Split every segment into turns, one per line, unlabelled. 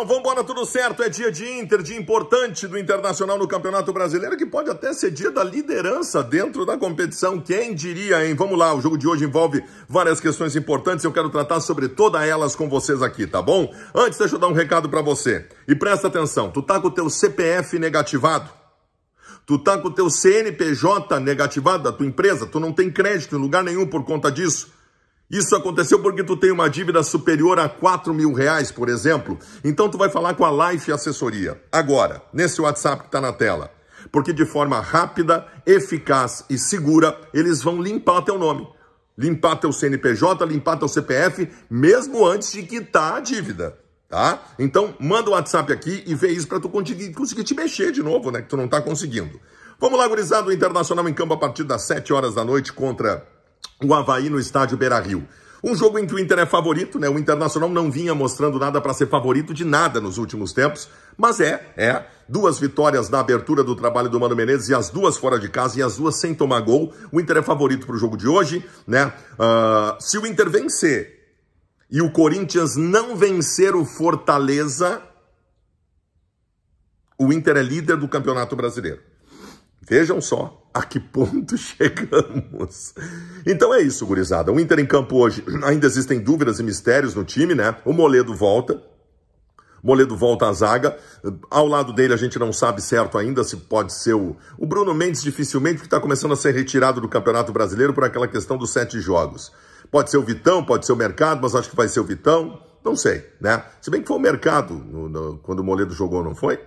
Vamos embora tudo certo. É dia de Inter, dia importante do Internacional no Campeonato Brasileiro, que pode até ser dia da liderança dentro da competição. Quem diria, hein? Vamos lá, o jogo de hoje envolve várias questões importantes. Eu quero tratar sobre todas elas com vocês aqui, tá bom? Antes, deixa eu dar um recado para você. E presta atenção, tu tá com o teu CPF negativado? Tu tá com o teu CNPJ negativado da tua empresa? Tu não tem crédito em lugar nenhum por conta disso? Isso aconteceu porque tu tem uma dívida superior a 4 mil reais, por exemplo. Então tu vai falar com a Life Assessoria. Agora, nesse WhatsApp que está na tela. Porque de forma rápida, eficaz e segura, eles vão limpar teu nome. Limpar teu CNPJ, limpar teu CPF, mesmo antes de quitar a dívida. Tá? Então, manda o um WhatsApp aqui e vê isso para tu conseguir, conseguir te mexer de novo, né? Que tu não está conseguindo. Vamos lá, gurizada, o Internacional em campo a partir das 7 horas da noite contra o Havaí no estádio Beira-Rio. Um jogo em que o Inter é favorito, né? O Internacional não vinha mostrando nada para ser favorito de nada nos últimos tempos, mas é, é. Duas vitórias na abertura do trabalho do Mano Menezes e as duas fora de casa e as duas sem tomar gol. O Inter é favorito para o jogo de hoje, né? Uh, se o Inter vencer e o Corinthians não vencer o Fortaleza, o Inter é líder do Campeonato Brasileiro. Vejam só, a que ponto chegamos? Então é isso, gurizada. O Inter em campo hoje, ainda existem dúvidas e mistérios no time, né? O Moledo volta. Moledo volta à zaga. Ao lado dele, a gente não sabe certo ainda se pode ser o, o Bruno Mendes, dificilmente, porque está começando a ser retirado do Campeonato Brasileiro por aquela questão dos sete jogos. Pode ser o Vitão, pode ser o Mercado, mas acho que vai ser o Vitão. Não sei, né? Se bem que foi o Mercado no, no, quando o Moledo jogou, não foi?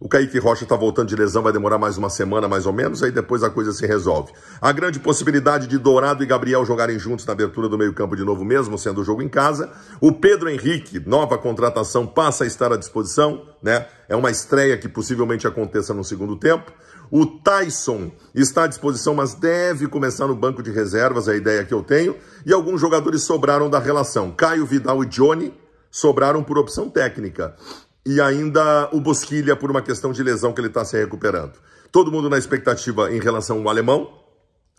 O Kaique Rocha está voltando de lesão, vai demorar mais uma semana, mais ou menos, aí depois a coisa se resolve. A grande possibilidade de Dourado e Gabriel jogarem juntos na abertura do meio-campo de novo mesmo, sendo o jogo em casa. O Pedro Henrique, nova contratação, passa a estar à disposição, né? É uma estreia que possivelmente aconteça no segundo tempo. O Tyson está à disposição, mas deve começar no banco de reservas, é a ideia que eu tenho. E alguns jogadores sobraram da relação. Caio Vidal e Johnny sobraram por opção técnica e ainda o Bosquilha por uma questão de lesão que ele está se recuperando. Todo mundo na expectativa em relação ao alemão,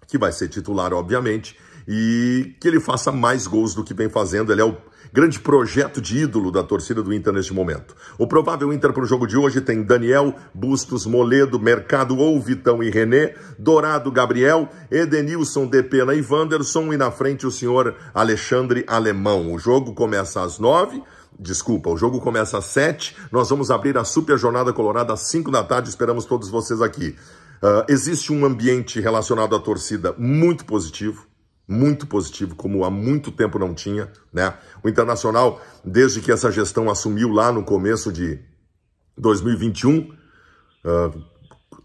que vai ser titular, obviamente, e que ele faça mais gols do que vem fazendo. Ele é o grande projeto de ídolo da torcida do Inter neste momento. O provável Inter para o jogo de hoje tem Daniel, Bustos, Moledo, Mercado ou Vitão e René, Dourado, Gabriel, Edenilson, Depena e Wanderson e na frente o senhor Alexandre Alemão. O jogo começa às nove. Desculpa, o jogo começa às 7, nós vamos abrir a Super Jornada Colorada às 5 da tarde, esperamos todos vocês aqui. Uh, existe um ambiente relacionado à torcida muito positivo, muito positivo, como há muito tempo não tinha. Né? O Internacional, desde que essa gestão assumiu lá no começo de 2021, uh,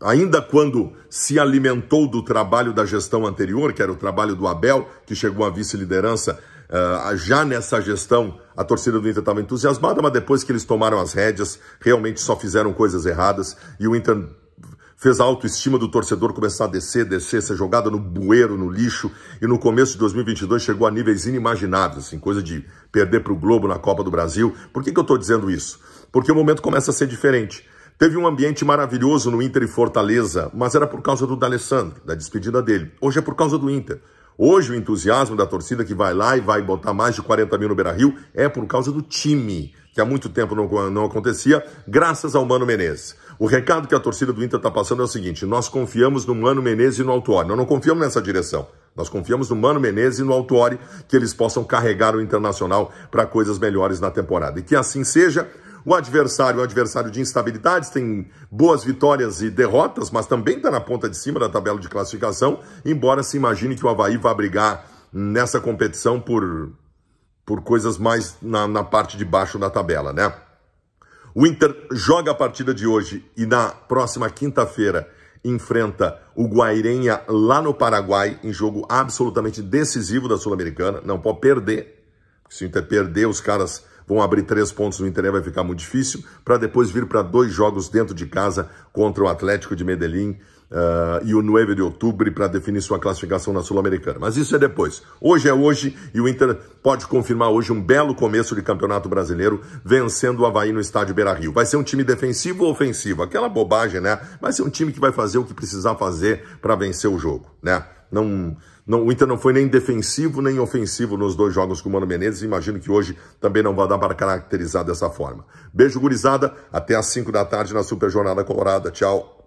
ah, ainda quando se alimentou do trabalho da gestão anterior, que era o trabalho do Abel, que chegou à vice-liderança Uh, já nessa gestão, a torcida do Inter estava entusiasmada, mas depois que eles tomaram as rédeas, realmente só fizeram coisas erradas e o Inter fez a autoestima do torcedor começar a descer, descer, ser jogada no bueiro, no lixo, e no começo de 2022 chegou a níveis inimagináveis, assim, coisa de perder para o Globo na Copa do Brasil. Por que, que eu estou dizendo isso? Porque o momento começa a ser diferente. Teve um ambiente maravilhoso no Inter e Fortaleza, mas era por causa do D'Alessandro, da despedida dele. Hoje é por causa do Inter. Hoje o entusiasmo da torcida que vai lá e vai botar mais de 40 mil no Beira-Rio é por causa do time, que há muito tempo não, não acontecia, graças ao Mano Menezes. O recado que a torcida do Inter está passando é o seguinte, nós confiamos no Mano Menezes e no Autuori, nós não confiamos nessa direção. Nós confiamos no Mano Menezes e no Autuori que eles possam carregar o Internacional para coisas melhores na temporada. E que assim seja, o adversário é um adversário de instabilidades, tem boas vitórias e derrotas, mas também está na ponta de cima da tabela de classificação, embora se imagine que o Havaí vá brigar nessa competição por, por coisas mais na, na parte de baixo da tabela, né? O Inter joga a partida de hoje e na próxima quinta-feira enfrenta o Guairenha lá no Paraguai, em jogo absolutamente decisivo da Sul-Americana. Não pode perder, se o Inter perder, os caras vão abrir três pontos no Inter, né? vai ficar muito difícil, para depois vir para dois jogos dentro de casa contra o Atlético de Medellín Uh, e o 9 de outubro para definir sua classificação na Sul-Americana. Mas isso é depois. Hoje é hoje e o Inter pode confirmar hoje um belo começo de Campeonato Brasileiro, vencendo o Havaí no estádio Beira-Rio. Vai ser um time defensivo ou ofensivo? Aquela bobagem, né? Vai ser um time que vai fazer o que precisar fazer para vencer o jogo, né? Não, não, o Inter não foi nem defensivo nem ofensivo nos dois jogos com o Mano Menezes. Imagino que hoje também não vai dar para caracterizar dessa forma. Beijo, gurizada. Até às 5 da tarde na Super Jornada Colorada. Tchau.